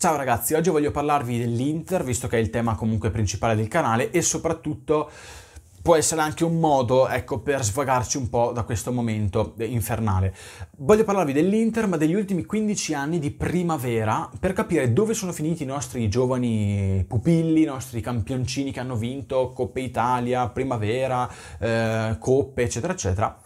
Ciao ragazzi, oggi voglio parlarvi dell'Inter, visto che è il tema comunque principale del canale e soprattutto può essere anche un modo ecco, per svagarci un po' da questo momento infernale. Voglio parlarvi dell'Inter, ma degli ultimi 15 anni di primavera, per capire dove sono finiti i nostri giovani pupilli, i nostri campioncini che hanno vinto Coppe Italia, Primavera, eh, Coppe, eccetera, eccetera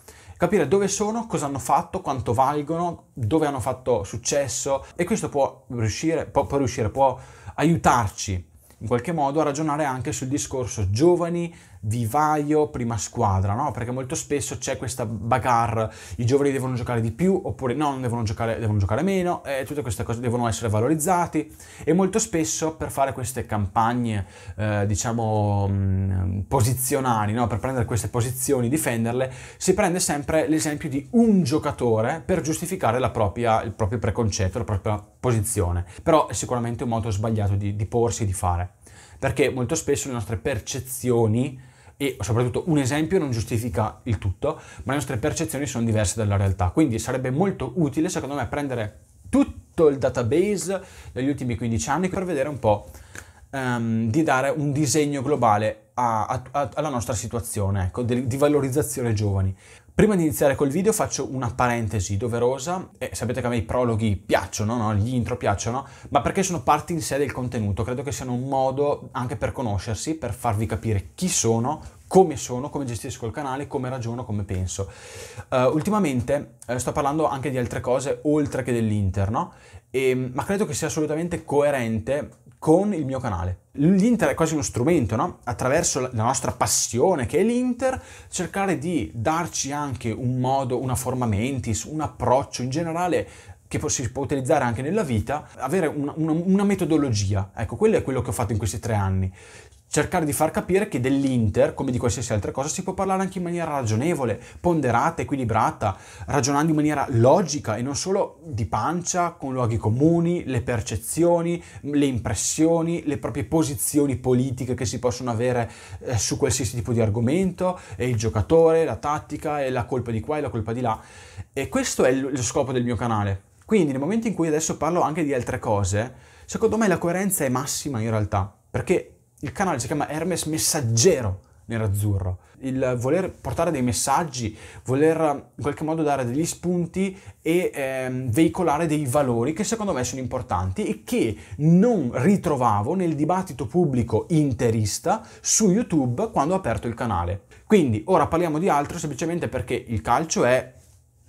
capire dove sono, cosa hanno fatto, quanto valgono, dove hanno fatto successo e questo può riuscire, può, può riuscire, può aiutarci in qualche modo a ragionare anche sul discorso giovani vivaio prima squadra, no? Perché molto spesso c'è questa bagarre, i giovani devono giocare di più oppure no, devono giocare, devono giocare meno, e eh, tutte queste cose devono essere valorizzati e molto spesso per fare queste campagne, eh, diciamo, mm, posizionali, no? Per prendere queste posizioni, difenderle, si prende sempre l'esempio di un giocatore per giustificare propria, il proprio preconcetto, la propria posizione. Però è sicuramente un modo sbagliato di, di porsi e di fare, perché molto spesso le nostre percezioni e soprattutto un esempio non giustifica il tutto, ma le nostre percezioni sono diverse dalla realtà. Quindi sarebbe molto utile, secondo me, prendere tutto il database degli ultimi 15 anni per vedere un po' um, di dare un disegno globale a, a, a, alla nostra situazione, ecco, di, di valorizzazione giovani. Prima di iniziare col video faccio una parentesi doverosa, e sapete che a me i prologhi piacciono, no? gli intro piacciono, ma perché sono parte in sé del contenuto, credo che siano un modo anche per conoscersi, per farvi capire chi sono, come sono, come gestisco il canale, come ragiono, come penso. Uh, ultimamente uh, sto parlando anche di altre cose oltre che dell'interno, e, ehm, ma credo che sia assolutamente coerente con il mio canale. L'Inter è quasi uno strumento, no? Attraverso la nostra passione che è l'Inter, cercare di darci anche un modo, una forma mentis, un approccio in generale che si può utilizzare anche nella vita, avere una, una, una metodologia. Ecco, quello è quello che ho fatto in questi tre anni cercare di far capire che dell'Inter, come di qualsiasi altra cosa, si può parlare anche in maniera ragionevole, ponderata, equilibrata, ragionando in maniera logica e non solo di pancia, con luoghi comuni, le percezioni, le impressioni, le proprie posizioni politiche che si possono avere eh, su qualsiasi tipo di argomento, e il giocatore, la tattica, e la colpa di qua e la colpa di là. E questo è lo scopo del mio canale. Quindi nel momento in cui adesso parlo anche di altre cose, secondo me la coerenza è massima in realtà, perché il canale si chiama Hermes Messaggero nerazzurro. Il voler portare dei messaggi, voler eh, in qualche modo dare degli spunti e ehm, veicolare dei valori che secondo me sono importanti e che non ritrovavo nel dibattito pubblico interista su YouTube quando ho aperto il canale. Quindi ora parliamo di altro semplicemente perché il calcio è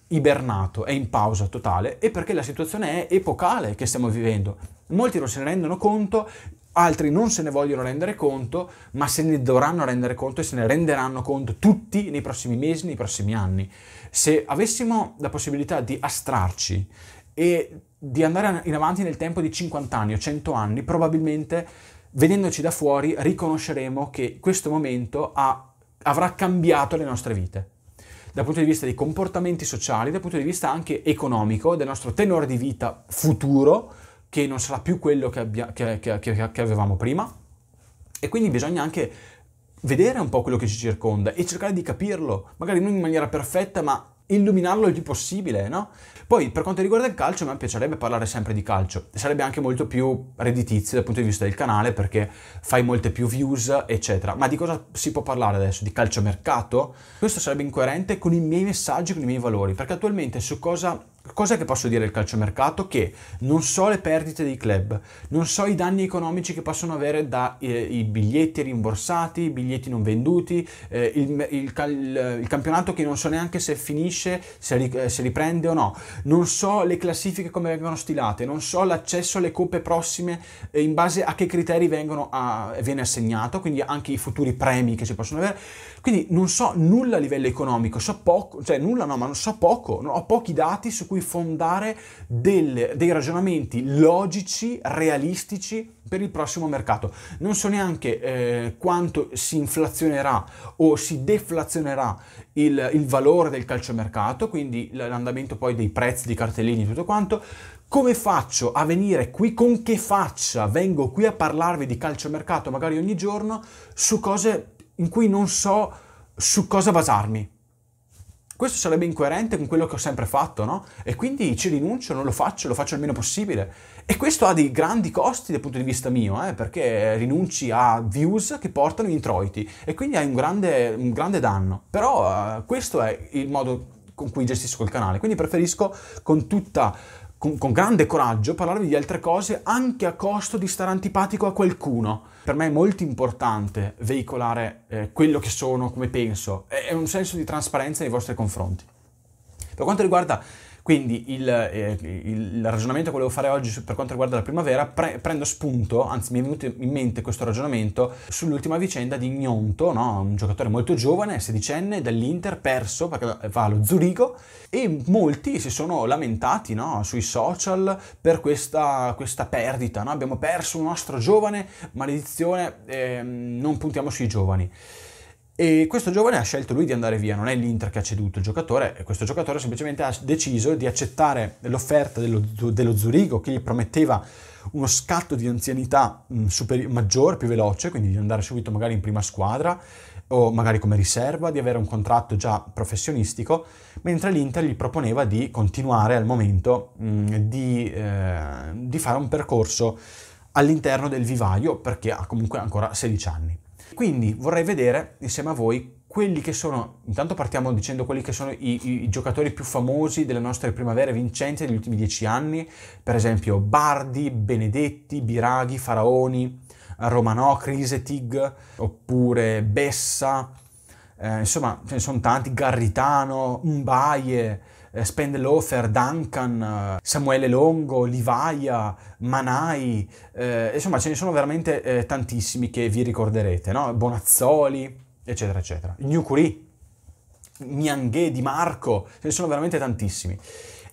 ibernato, è in pausa totale e perché la situazione è epocale che stiamo vivendo. Molti non se ne rendono conto, altri non se ne vogliono rendere conto, ma se ne dovranno rendere conto e se ne renderanno conto tutti nei prossimi mesi, nei prossimi anni. Se avessimo la possibilità di astrarci e di andare in avanti nel tempo di 50 anni o 100 anni, probabilmente vedendoci da fuori riconosceremo che questo momento ha, avrà cambiato le nostre vite dal punto di vista dei comportamenti sociali, dal punto di vista anche economico, del nostro tenore di vita futuro che non sarà più quello che, abbia, che, che, che avevamo prima e quindi bisogna anche vedere un po' quello che ci circonda e cercare di capirlo, magari non in maniera perfetta, ma illuminarlo il più possibile, no? Poi, per quanto riguarda il calcio, a me piacerebbe parlare sempre di calcio. Sarebbe anche molto più redditizio dal punto di vista del canale perché fai molte più views, eccetera. Ma di cosa si può parlare adesso? Di calciomercato? Questo sarebbe incoerente con i miei messaggi, con i miei valori, perché attualmente su cosa Cosa che posso dire del calciomercato? Che non so le perdite dei club, non so i danni economici che possono avere dai eh, biglietti rimborsati, i biglietti non venduti, eh, il, il, cal, il, campionato che non so neanche se finisce, se, eh, se, riprende o no, non so le classifiche come vengono stilate, non so l'accesso alle coppe prossime eh, in base a che criteri a, viene assegnato, quindi anche i futuri premi che si possono avere. Quindi non so nulla a livello economico, so poco, cioè nulla no, ma non so poco, non ho pochi dati su cui cui fondare delle, dei ragionamenti logici, realistici per il prossimo mercato. Non so neanche eh, quanto si inflazionerà o si deflazionerà il, il valore del calciomercato, quindi l'andamento poi dei prezzi, dei cartellini e tutto quanto. Come faccio a venire qui? Con che faccia vengo qui a parlarvi di calciomercato magari ogni giorno su cose in cui non so su cosa basarmi? questo sarebbe incoerente con quello che ho sempre fatto, no? E quindi ci rinuncio, non lo faccio, lo faccio il meno possibile. E questo ha dei grandi costi dal punto di vista mio, eh, perché rinunci a views che portano introiti e quindi hai un grande, un grande danno. Però eh, questo è il modo con cui gestisco il canale, quindi preferisco con tutta con, con grande coraggio parlarvi di altre cose anche a costo di stare antipatico a qualcuno. Per me è molto importante veicolare eh, quello che sono, come penso, è, è un senso di trasparenza nei vostri confronti. Per quanto riguarda quindi il, eh, il ragionamento che volevo fare oggi per quanto riguarda la primavera pre- prendo spunto, anzi mi è venuto in mente questo ragionamento sull'ultima vicenda di Gnonto, no? un giocatore molto giovane, sedicenne, dell'Inter, perso perché va allo Zurigo e molti si sono lamentati no? sui social per questa, questa perdita, no? abbiamo perso un nostro giovane, maledizione, eh, non puntiamo sui giovani. E questo giovane ha scelto lui di andare via, non è l'Inter che ha ceduto il giocatore, questo giocatore semplicemente ha deciso di accettare l'offerta dello, dello Zurigo che gli prometteva uno scatto di anzianità mm, superi- maggiore, più veloce, quindi di andare subito magari in prima squadra o magari come riserva, di avere un contratto già professionistico, mentre l'Inter gli proponeva di continuare al momento mh, mm, di, eh, di fare un percorso all'interno del vivaio perché ha comunque ancora 16 anni. Quindi vorrei vedere insieme a voi quelli che sono, intanto partiamo dicendo quelli che sono i, i giocatori più famosi delle nostre primavere vincenti degli ultimi dieci anni, per esempio Bardi, Benedetti, Biraghi, Faraoni, Romanò, Crisetig, oppure Bessa, eh, insomma ce ne sono tanti, Garritano, Umbaie, eh, Spend Lothar, Duncan, eh, Samuele Longo, Livaia, Manai, eh, insomma ce ne sono veramente eh, tantissimi che vi ricorderete, no? Bonazzoli, eccetera, eccetera. New Curie, Nianghe, Di Marco, ce ne sono veramente tantissimi.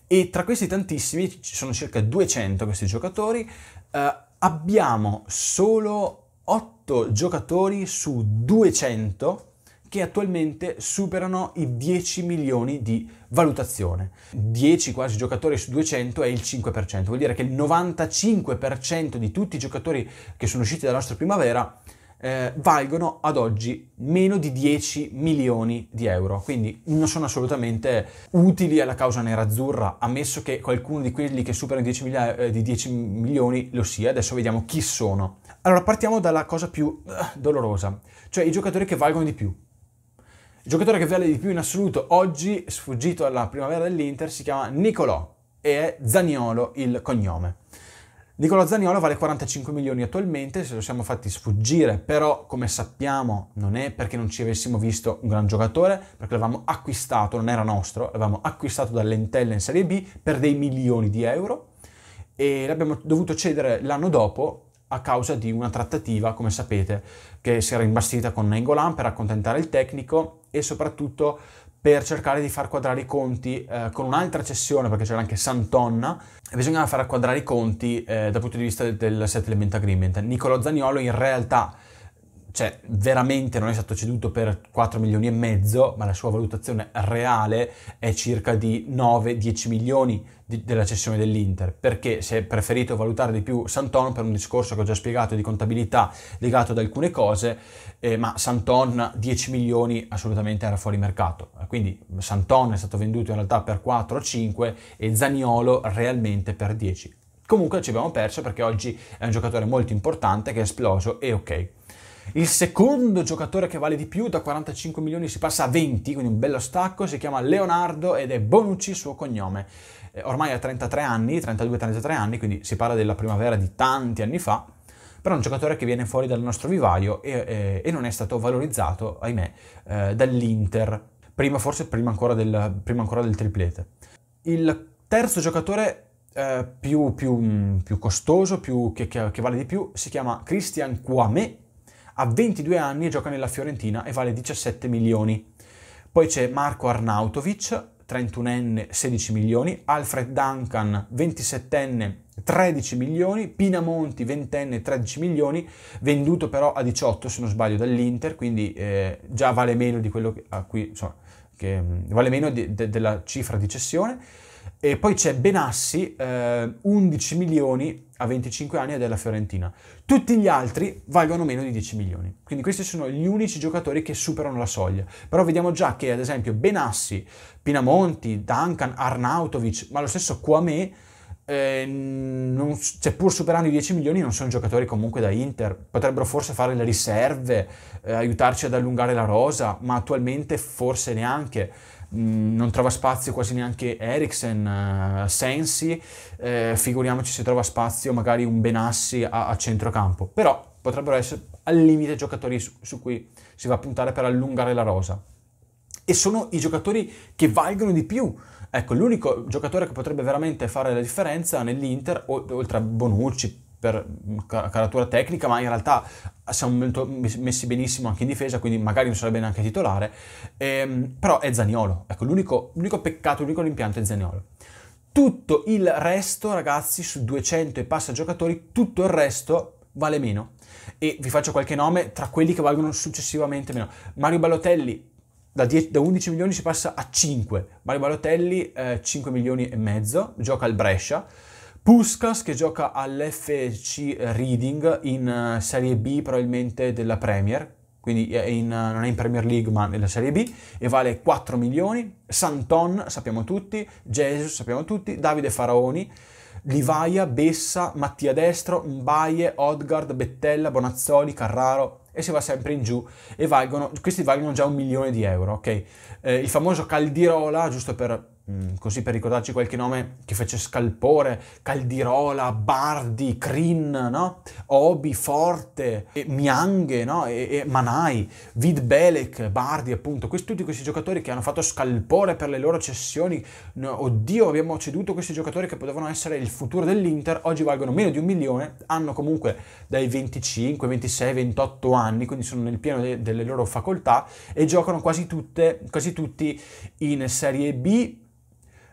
E tra questi tantissimi, ci sono circa 200 questi giocatori, eh, abbiamo solo 8 giocatori su 200 che attualmente superano i 10 milioni di valutazione. 10 quasi giocatori su 200 è il 5%, vuol dire che il 95% di tutti i giocatori che sono usciti dalla nostra primavera eh, valgono ad oggi meno di 10 milioni di euro, quindi non sono assolutamente utili alla causa nerazzurra, ammesso che qualcuno di quelli che superano i 10, mili- eh, di 10 milioni lo sia, adesso vediamo chi sono. Allora partiamo dalla cosa più uh, dolorosa, cioè i giocatori che valgono di più il giocatore che vale di più in assoluto oggi, sfuggito alla primavera dell'Inter, si chiama Nicolò e è Zaniolo il cognome. Nicolò Zaniolo vale 45 milioni attualmente, se lo siamo fatti sfuggire, però come sappiamo non è perché non ci avessimo visto un gran giocatore, perché l'avevamo acquistato, non era nostro, l'avevamo acquistato dall'Entella in Serie B per dei milioni di euro e l'abbiamo dovuto cedere l'anno dopo a causa di una trattativa, come sapete, che si era imbastita con Nengolan per accontentare il tecnico e soprattutto per cercare di far quadrare i conti eh, con un'altra cessione, perché c'era anche Santonna, e bisognava far quadrare i conti eh, dal punto di vista del, del settlement agreement. Nicolo Zagnolo in realtà cioè veramente non è stato ceduto per 4 milioni e mezzo, ma la sua valutazione reale è circa di 9-10 milioni di, della cessione dell'Inter, perché si è preferito valutare di più Santon per un discorso che ho già spiegato di contabilità legato ad alcune cose, eh, ma Santon 10 milioni assolutamente era fuori mercato. Quindi Santon è stato venduto in realtà per 4-5 e Zaniolo realmente per 10. Comunque ci abbiamo perso perché oggi è un giocatore molto importante che è esploso e ok. Il secondo giocatore che vale di più, da 45 milioni si passa a 20, quindi un bello stacco, si chiama Leonardo ed è Bonucci suo cognome. Eh, ormai ha 33 anni, 32-33 anni, quindi si parla della primavera di tanti anni fa, però è un giocatore che viene fuori dal nostro vivaio e, e, eh, e non è stato valorizzato, ahimè, eh, dall'Inter, prima forse prima ancora del, prima ancora del triplete. Il terzo giocatore eh, più, più, più, costoso, più, che, che, che, vale di più, si chiama Christian Quame, ha 22 anni e gioca nella Fiorentina e vale 17 milioni. Poi c'è Marco Arnautovic, 31enne, 16 milioni, Alfred Duncan, 27enne, 13 milioni, Pinamonti, 20enne, 13 milioni, venduto però a 18 se non sbaglio dall'Inter, quindi eh, già vale meno di quello che, a cui, insomma, che, mm, vale meno di, de, della cifra di cessione. E poi c'è Benassi, eh, 11 milioni a 25 anni ed è la Fiorentina. Tutti gli altri valgono meno di 10 milioni. Quindi questi sono gli unici giocatori che superano la soglia. Però vediamo già che ad esempio Benassi, Pinamonti, Duncan, Arnautovic, ma lo stesso Kwame, eh, non, cioè pur superando i 10 milioni non sono giocatori comunque da Inter, potrebbero forse fare le riserve, eh, aiutarci ad allungare la rosa, ma attualmente forse neanche. Mm, non trova spazio quasi neanche Eriksen, uh, Sensi, eh, figuriamoci se trova spazio magari un Benassi a, a centrocampo, però potrebbero essere al limite giocatori su, su cui si va a puntare per allungare la rosa. E sono i giocatori che valgono di più Ecco, l'unico giocatore che potrebbe veramente fare la differenza nell'Inter, oltre a Bonucci, per mm, caratura tecnica, ma in realtà siamo messi benissimo anche in difesa, quindi magari non sarebbe neanche titolare, ehm, però è Zaniolo, ecco l'unico, l'unico peccato, l'unico rimpianto è Zaniolo. Tutto il resto, ragazzi, su 200 e passa giocatori, tutto il resto vale meno. E vi faccio qualche nome tra quelli che valgono successivamente meno. Mario Balotelli, da, 10, da 11 milioni si passa a 5. Mario Balotelli, eh, 5 milioni e mezzo, gioca al Brescia. Puskas che gioca all'FC Reading in eh, Serie B probabilmente della Premier, quindi in, eh, non è in Premier League ma nella Serie B, e vale 4 milioni. Santon, sappiamo tutti, Jesus, sappiamo tutti, Davide Faraoni, Livaia, Bessa, Mattia Destro, Mbaie, Odgard, Bettella, Bonazzoli, Carraro e si va sempre in giù e valgono, questi valgono già un milione di euro, ok? Eh, il famoso Caldirola, giusto per Mm, così per ricordarci qualche nome che fece scalpore, Caldirola, Bardi, Crin, no? Obi, Forte, e Mianghe, no? e, e Manai, Vidbelek, Bardi appunto, questi, tutti questi giocatori che hanno fatto scalpore per le loro cessioni, no, oddio abbiamo ceduto questi giocatori che potevano essere il futuro dell'Inter, oggi valgono meno di un milione, hanno comunque dai 25, 26, 28 anni, quindi sono nel pieno de- delle loro facoltà e giocano quasi, tutte, quasi tutti in Serie B,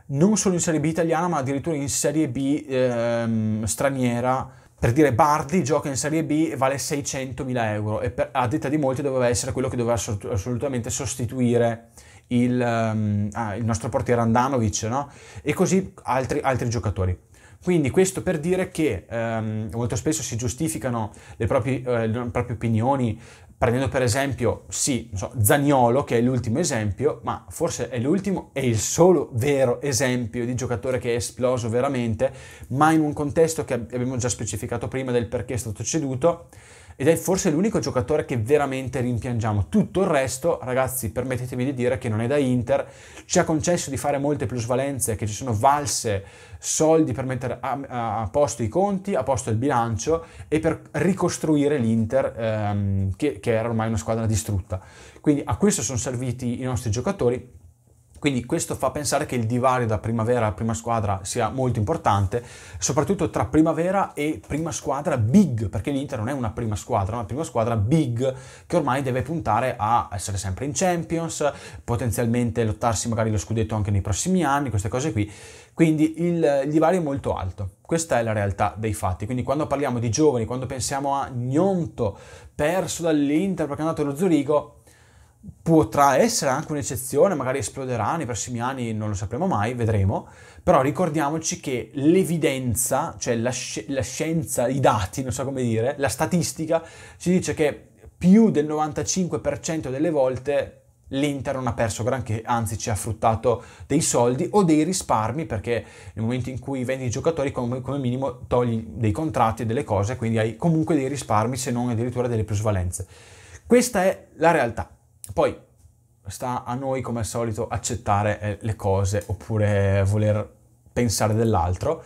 non solo in Serie B italiana, ma addirittura in Serie B ehm, straniera. Per dire, Bardi gioca in Serie B e vale 600.000 euro e per, a detta di molti doveva essere quello che doveva assolutamente sostituire il, um, ah, il nostro portiere Andanovic no? e così altri, altri giocatori. Quindi questo per dire che ehm, molto spesso si giustificano le proprie, eh, le proprie opinioni prendendo per esempio, sì, so, Zaniolo, che è l'ultimo esempio, ma forse è l'ultimo e il solo vero esempio di giocatore che è esploso veramente, ma in un contesto che abbiamo già specificato prima del perché è stato ceduto, ed è forse l'unico giocatore che veramente rimpiangiamo. Tutto il resto, ragazzi, permettetemi di dire che non è da Inter, ci ha concesso di fare molte plusvalenze, che ci sono valse soldi per mettere a, a posto i conti, a posto il bilancio e per ricostruire l'Inter ehm, che, che era ormai una squadra distrutta. Quindi a questo sono serviti i nostri giocatori quindi questo fa pensare che il divario da primavera a prima squadra sia molto importante, soprattutto tra primavera e prima squadra big, perché l'Inter non è una prima squadra, ma una prima squadra big che ormai deve puntare a essere sempre in Champions, potenzialmente lottarsi magari lo scudetto anche nei prossimi anni, queste cose qui. Quindi il divario è molto alto. Questa è la realtà dei fatti. Quindi quando parliamo di giovani, quando pensiamo a Gnonto perso dall'Inter perché è andato allo Zurigo, potrà essere anche un'eccezione, magari esploderà nei prossimi anni, non lo sapremo mai, vedremo, però ricordiamoci che l'evidenza, cioè la, sci- la scienza, i dati, non so come dire, la statistica, ci dice che più del 95% delle volte l'Inter non ha perso granché, anzi ci ha fruttato dei soldi o dei risparmi perché nel momento in cui vendi i giocatori come, come minimo togli dei contratti e delle cose, quindi hai comunque dei risparmi se non addirittura delle plusvalenze. Questa è la realtà. Poi sta a noi, come al solito, accettare eh, le cose oppure eh, voler pensare dell'altro.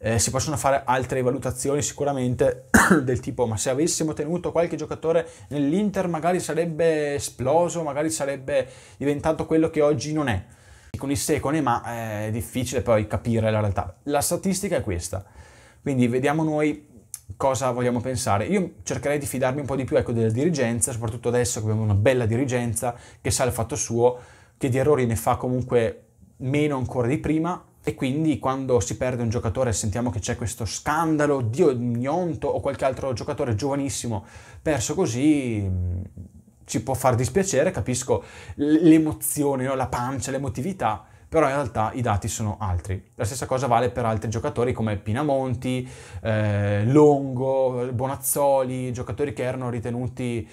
Eh, si possono fare altre valutazioni sicuramente del tipo ma se avessimo tenuto qualche giocatore nell'Inter magari sarebbe esploso, magari sarebbe diventato quello che oggi non è. Con i secone ma eh, è difficile poi capire la realtà. La statistica è questa. Quindi vediamo noi cosa vogliamo pensare. Io cercherei di fidarmi un po' di più ecco, della dirigenza, soprattutto adesso che abbiamo una bella dirigenza che sa il fatto suo, che di errori ne fa comunque meno ancora di prima e quindi quando si perde un giocatore e sentiamo che c'è questo scandalo, Dio Gnonto o qualche altro giocatore giovanissimo perso così mm, ci può far dispiacere, capisco l'emozione, no? la pancia, l'emotività, però in realtà i dati sono altri. La stessa cosa vale per altri giocatori come Pinamonti, eh, Longo, Bonazzoli, giocatori che erano ritenuti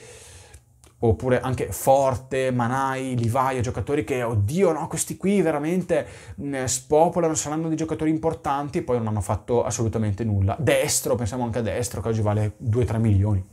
oppure anche Forte, Manai, Livaio, giocatori che, oddio no, questi qui veramente mm, spopolano, saranno dei giocatori importanti e poi non hanno fatto assolutamente nulla. Destro, pensiamo anche a Destro, che oggi vale 2-3 milioni.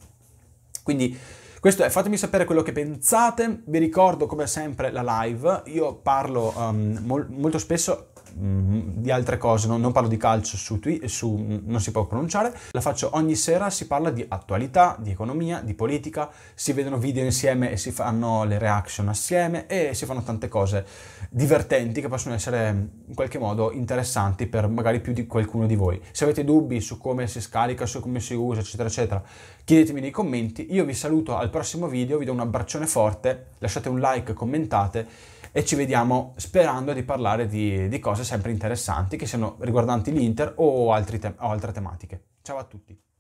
Quindi questo è, fatemi sapere quello che pensate, vi ricordo come sempre la live, io parlo um, mol- molto spesso Mm-hmm. di altre cose, non, non parlo di calcio su, su, non si può pronunciare, la faccio ogni sera, si parla di attualità, di economia, di politica, si vedono video insieme e si fanno le reaction assieme e si fanno tante cose divertenti che possono essere mm, in qualche modo interessanti per magari più di qualcuno di voi. Se avete dubbi su come si scarica, su come si usa, eccetera, eccetera, chiedetemi nei commenti, io vi saluto al prossimo video, vi do un abbraccione forte, lasciate un like, commentate e ci vediamo sperando di parlare di, di cose sempre interessanti che siano riguardanti l'Inter o, te- o altre tematiche. Ciao a tutti!